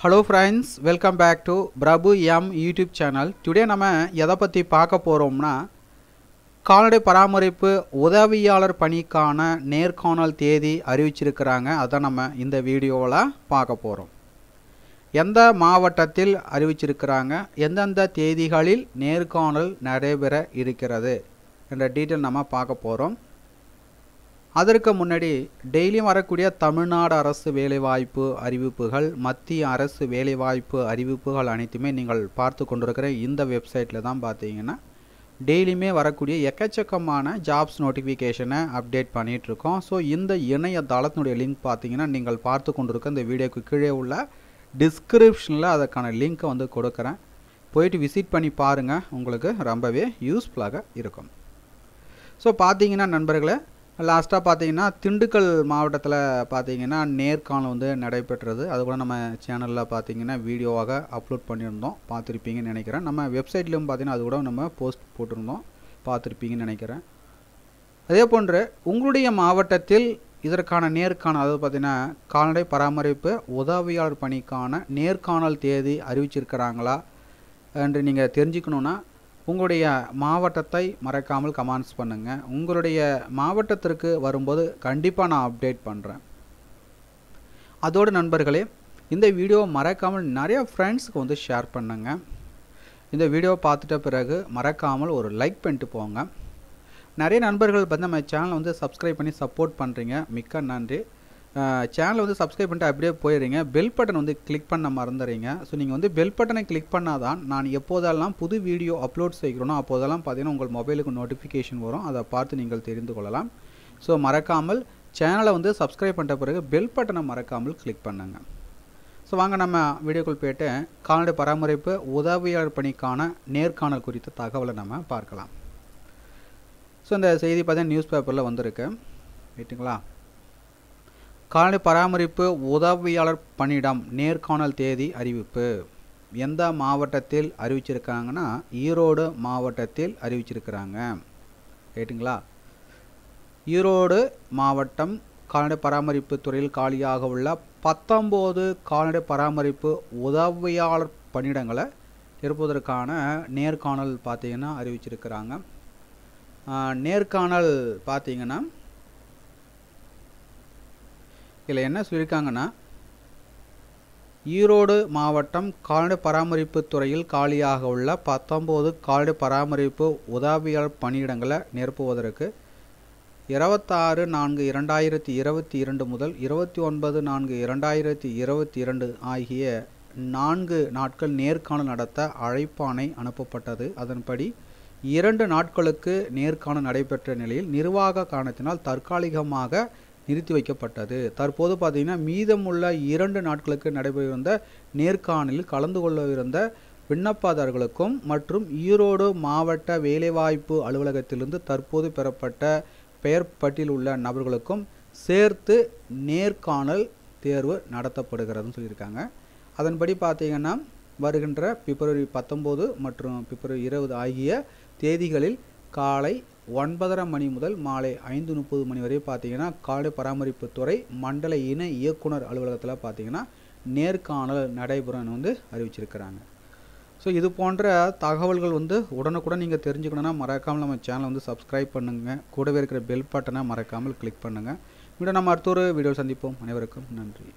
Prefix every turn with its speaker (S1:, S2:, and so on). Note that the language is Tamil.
S1: hello friends welcome back to Prabhu M YouTube channel today நம்ம எதை பற்றி பார்க்க போகிறோம்னா கால்நடை பராமரிப்பு உதவியாளர் பணிக்கான நேர்காணல் தேதி அறிவிச்சிருக்கிறாங்க அதை நம்ம இந்த வீடியோவில் பார்க்க போகிறோம் எந்த மாவட்டத்தில் அறிவிச்சிருக்கிறாங்க எந்தெந்த தேதிகளில் நேர்காணல் நடைபெற இருக்கிறது என்ற டீட்டெயில் நம்ம பார்க்க போகிறோம் அதற்கு முன்னாடி டெய்லியும் வரக்கூடிய தமிழ்நாடு அரசு வேலைவாய்ப்பு அறிவிப்புகள் மத்திய அரசு வேலைவாய்ப்பு அறிவிப்புகள் அனைத்துமே நீங்கள் பார்த்து கொண்டிருக்கிற இந்த வெப்சைட்டில் தான் பார்த்தீங்கன்னா டெய்லியுமே வரக்கூடிய எக்கச்சக்கமான ஜாப்ஸ் நோட்டிஃபிகேஷனை அப்டேட் பண்ணிகிட்ருக்கோம் ஸோ இந்த இணைய தளத்தினுடைய லிங்க் பார்த்தீங்கன்னா நீங்கள் பார்த்து கொண்டிருக்க இந்த வீடியோக்கு கீழே உள்ள டிஸ்கிரிப்ஷனில் அதற்கான லிங்க்கை வந்து கொடுக்குறேன் போயிட்டு விசிட் பண்ணி பாருங்கள் உங்களுக்கு ரொம்பவே யூஸ்ஃபுல்லாக இருக்கும் ஸோ பார்த்தீங்கன்னா நண்பர்களை லாஸ்ட்டாக பார்த்தீங்கன்னா திண்டுக்கல் மாவட்டத்தில் பார்த்தீங்கன்னா நேர்காணல் வந்து நடைபெற்றது அது கூட நம்ம சேனலில் பார்த்தீங்கன்னா வீடியோவாக அப்லோட் பண்ணியிருந்தோம் பார்த்துருப்பீங்கன்னு நினைக்கிறேன் நம்ம வெப்சைட்லையும் பார்த்தீங்கன்னா அது கூட நம்ம போஸ்ட் போட்டிருந்தோம் பார்த்துருப்பீங்கன்னு நினைக்கிறேன் அதே போன்று உங்களுடைய மாவட்டத்தில் இதற்கான நேர்காணல் அதாவது பார்த்தீங்கன்னா கால்நடை பராமரிப்பு உதவியாளர் பணிக்கான நேர்காணல் தேதி அறிவிச்சிருக்கிறாங்களா என்று நீங்கள் தெரிஞ்சுக்கணுன்னா உங்களுடைய மாவட்டத்தை மறக்காமல் கமெண்ட்ஸ் பண்ணுங்கள் உங்களுடைய மாவட்டத்திற்கு வரும்போது கண்டிப்பாக நான் அப்டேட் பண்ணுறேன் அதோடு நண்பர்களே இந்த வீடியோ மறக்காமல் நிறைய ஃப்ரெண்ட்ஸுக்கு வந்து ஷேர் பண்ணுங்கள் இந்த வீடியோ பார்த்துட்ட பிறகு மறக்காமல் ஒரு லைக் பண்ணிட்டு போங்க நிறைய நண்பர்கள் வந்து நம்ம சேனலை வந்து சப்ஸ்கிரைப் பண்ணி சப்போர்ட் பண்ணுறீங்க மிக்க நன்றி சேனலை வந்து சப்ஸ்கிரைப் பண்ணிட்டு அப்படியே போயிடுறீங்க பெல் பட்டன் வந்து கிளிக் பண்ண மறந்துடுறீங்க ஸோ நீங்கள் வந்து பெல் பட்டனை கிளிக் பண்ணால் தான் நான் எப்போதெல்லாம் புது வீடியோ அப்லோட் செய்கிறோனோ அப்போதெல்லாம் பார்த்தீங்கன்னா உங்கள் மொபைலுக்கு நோட்டிஃபிகேஷன் வரும் அதை பார்த்து நீங்கள் தெரிந்து கொள்ளலாம் ஸோ மறக்காமல் சேனலை வந்து சப்ஸ்கிரைப் பண்ணிட்ட பிறகு பெல் பட்டனை மறக்காமல் கிளிக் பண்ணுங்கள் ஸோ வாங்க நம்ம வீடியோக்குள் போயிட்டு கால்நடை பராமரிப்பு உதவியாளர் பணிக்கான நேர்காணல் குறித்த தகவலை நம்ம பார்க்கலாம் ஸோ இந்த செய்தி பார்த்தீங்கன்னா நியூஸ் பேப்பரில் வந்திருக்கு வீட்டுங்களா கால்நடை பராமரிப்பு உதவியாளர் பணியிடம் நேர்காணல் தேதி அறிவிப்பு எந்த மாவட்டத்தில் அறிவிச்சிருக்காங்கன்னா ஈரோடு மாவட்டத்தில் அறிவிச்சிருக்கிறாங்க கேட்டிங்களா ஈரோடு மாவட்டம் கால்நடை பராமரிப்பு துறையில் காலியாக உள்ள பத்தொம்போது கால்நடை பராமரிப்பு உதவியாளர் பணியிடங்களை நிரப்புவதற்கான நேர்காணல் பார்த்தீங்கன்னா அறிவிச்சிருக்கிறாங்க நேர்காணல் பார்த்தீங்கன்னா இதில் என்ன சொல்லியிருக்காங்கன்னா ஈரோடு மாவட்டம் கால்நடை பராமரிப்பு துறையில் காலியாக உள்ள பத்தொம்போது கால்நடை பராமரிப்பு உதவியாளர் பணியிடங்களை நிரப்புவதற்கு இருபத்தாறு நான்கு இரண்டாயிரத்தி இருபத்தி இரண்டு முதல் இருபத்தி ஒன்பது நான்கு இரண்டாயிரத்தி இருபத்தி இரண்டு ஆகிய நான்கு நாட்கள் நேர்காணல் நடத்த அழைப்பானை அனுப்பப்பட்டது அதன்படி இரண்டு நாட்களுக்கு நேர்காணல் நடைபெற்ற நிலையில் நிர்வாக காரணத்தினால் தற்காலிகமாக நிறுத்தி வைக்கப்பட்டது தற்போது பார்த்தீங்கன்னா மீதமுள்ள இரண்டு நாட்களுக்கு நடைபெறவிருந்த நேர்காணலில் கலந்து கொள்ளவிருந்த விண்ணப்பதாரர்களுக்கும் மற்றும் ஈரோடு மாவட்ட வேலைவாய்ப்பு அலுவலகத்திலிருந்து தற்போது பெறப்பட்ட பெயர் பட்டியல் உள்ள நபர்களுக்கும் சேர்த்து நேர்காணல் தேர்வு நடத்தப்படுகிறதுன்னு சொல்லியிருக்காங்க அதன்படி பார்த்தீங்கன்னா வருகின்ற பிப்ரவரி பத்தொம்போது மற்றும் பிப்ரவரி இருபது ஆகிய தேதிகளில் காலை ஒன்பதரை மணி முதல் மாலை ஐந்து முப்பது மணி வரை பார்த்தீங்கன்னா காடு பராமரிப்பு துறை மண்டல இணை இயக்குனர் அலுவலகத்தில் பார்த்தீங்கன்னா நேர்காணல் நடைபெறும்னு வந்து அறிவிச்சிருக்கிறாங்க ஸோ இது போன்ற தகவல்கள் வந்து உடனுக்குடன் நீங்கள் தெரிஞ்சுக்கணுன்னா மறக்காமல் நம்ம சேனலை வந்து சப்ஸ்கிரைப் பண்ணுங்கள் கூடவே இருக்கிற பெல் பட்டனை மறக்காமல் கிளிக் பண்ணுங்கள் மீண்டும் நம்ம அடுத்த ஒரு வீடியோ சந்திப்போம் அனைவருக்கும் நன்றி